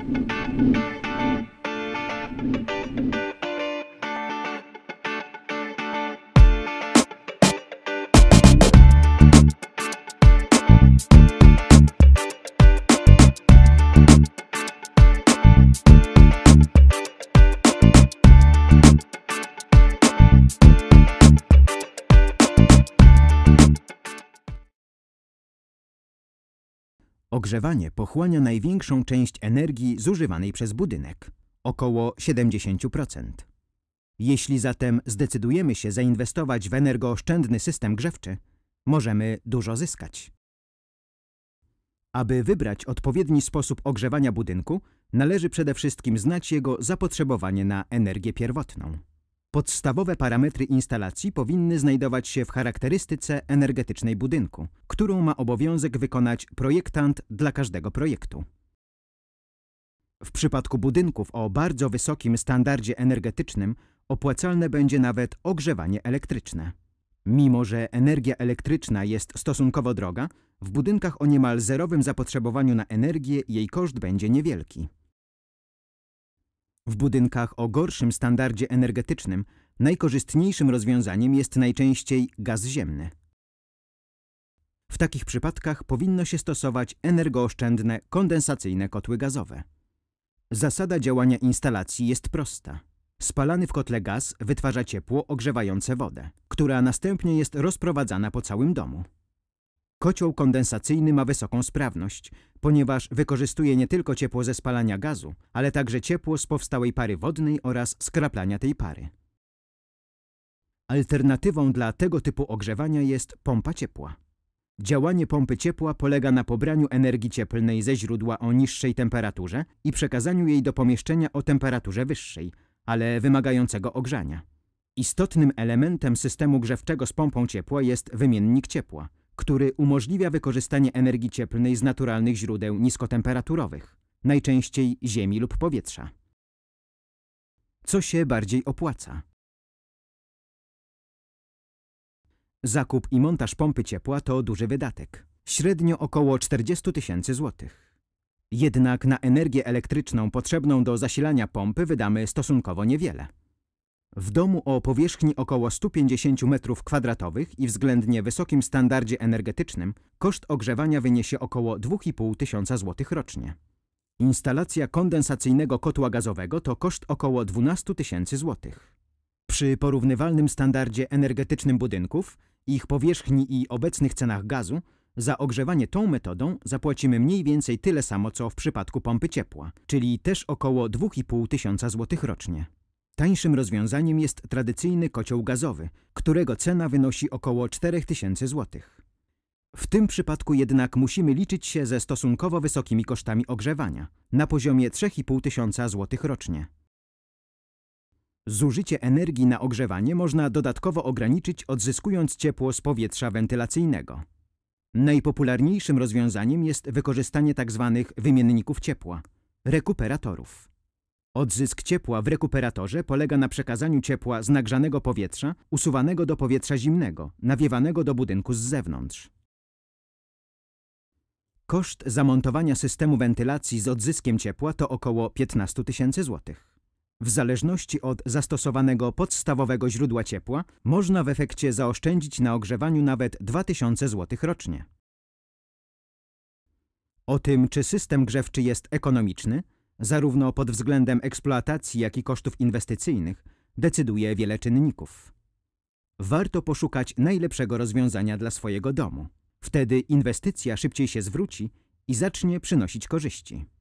Thank you. Ogrzewanie pochłania największą część energii zużywanej przez budynek, około 70%. Jeśli zatem zdecydujemy się zainwestować w energooszczędny system grzewczy, możemy dużo zyskać. Aby wybrać odpowiedni sposób ogrzewania budynku, należy przede wszystkim znać jego zapotrzebowanie na energię pierwotną. Podstawowe parametry instalacji powinny znajdować się w charakterystyce energetycznej budynku, którą ma obowiązek wykonać projektant dla każdego projektu. W przypadku budynków o bardzo wysokim standardzie energetycznym opłacalne będzie nawet ogrzewanie elektryczne. Mimo, że energia elektryczna jest stosunkowo droga, w budynkach o niemal zerowym zapotrzebowaniu na energię jej koszt będzie niewielki. W budynkach o gorszym standardzie energetycznym najkorzystniejszym rozwiązaniem jest najczęściej gaz ziemny. W takich przypadkach powinno się stosować energooszczędne, kondensacyjne kotły gazowe. Zasada działania instalacji jest prosta. Spalany w kotle gaz wytwarza ciepło ogrzewające wodę, która następnie jest rozprowadzana po całym domu. Kocioł kondensacyjny ma wysoką sprawność, ponieważ wykorzystuje nie tylko ciepło ze spalania gazu, ale także ciepło z powstałej pary wodnej oraz skraplania tej pary. Alternatywą dla tego typu ogrzewania jest pompa ciepła. Działanie pompy ciepła polega na pobraniu energii cieplnej ze źródła o niższej temperaturze i przekazaniu jej do pomieszczenia o temperaturze wyższej, ale wymagającego ogrzania. Istotnym elementem systemu grzewczego z pompą ciepła jest wymiennik ciepła – który umożliwia wykorzystanie energii cieplnej z naturalnych źródeł niskotemperaturowych, najczęściej ziemi lub powietrza. Co się bardziej opłaca? Zakup i montaż pompy ciepła to duży wydatek, średnio około 40 tysięcy złotych. Jednak na energię elektryczną potrzebną do zasilania pompy wydamy stosunkowo niewiele. W domu o powierzchni około 150 m2 i względnie wysokim standardzie energetycznym koszt ogrzewania wyniesie około 2,5 tysiąca złotych rocznie. Instalacja kondensacyjnego kotła gazowego to koszt około 12 tysięcy złotych. Przy porównywalnym standardzie energetycznym budynków, ich powierzchni i obecnych cenach gazu, za ogrzewanie tą metodą zapłacimy mniej więcej tyle samo co w przypadku pompy ciepła, czyli też około 2,5 tysiąca złotych rocznie. Tańszym rozwiązaniem jest tradycyjny kocioł gazowy, którego cena wynosi około 4000 zł. W tym przypadku jednak musimy liczyć się ze stosunkowo wysokimi kosztami ogrzewania, na poziomie 3500 zł rocznie. Zużycie energii na ogrzewanie można dodatkowo ograniczyć, odzyskując ciepło z powietrza wentylacyjnego. Najpopularniejszym rozwiązaniem jest wykorzystanie tzw. Tak wymienników ciepła, rekuperatorów. Odzysk ciepła w rekuperatorze polega na przekazaniu ciepła z nagrzanego powietrza usuwanego do powietrza zimnego, nawiewanego do budynku z zewnątrz. Koszt zamontowania systemu wentylacji z odzyskiem ciepła to około 15 tysięcy złotych. W zależności od zastosowanego podstawowego źródła ciepła można w efekcie zaoszczędzić na ogrzewaniu nawet 2000 zł rocznie. O tym, czy system grzewczy jest ekonomiczny, Zarówno pod względem eksploatacji, jak i kosztów inwestycyjnych decyduje wiele czynników. Warto poszukać najlepszego rozwiązania dla swojego domu. Wtedy inwestycja szybciej się zwróci i zacznie przynosić korzyści.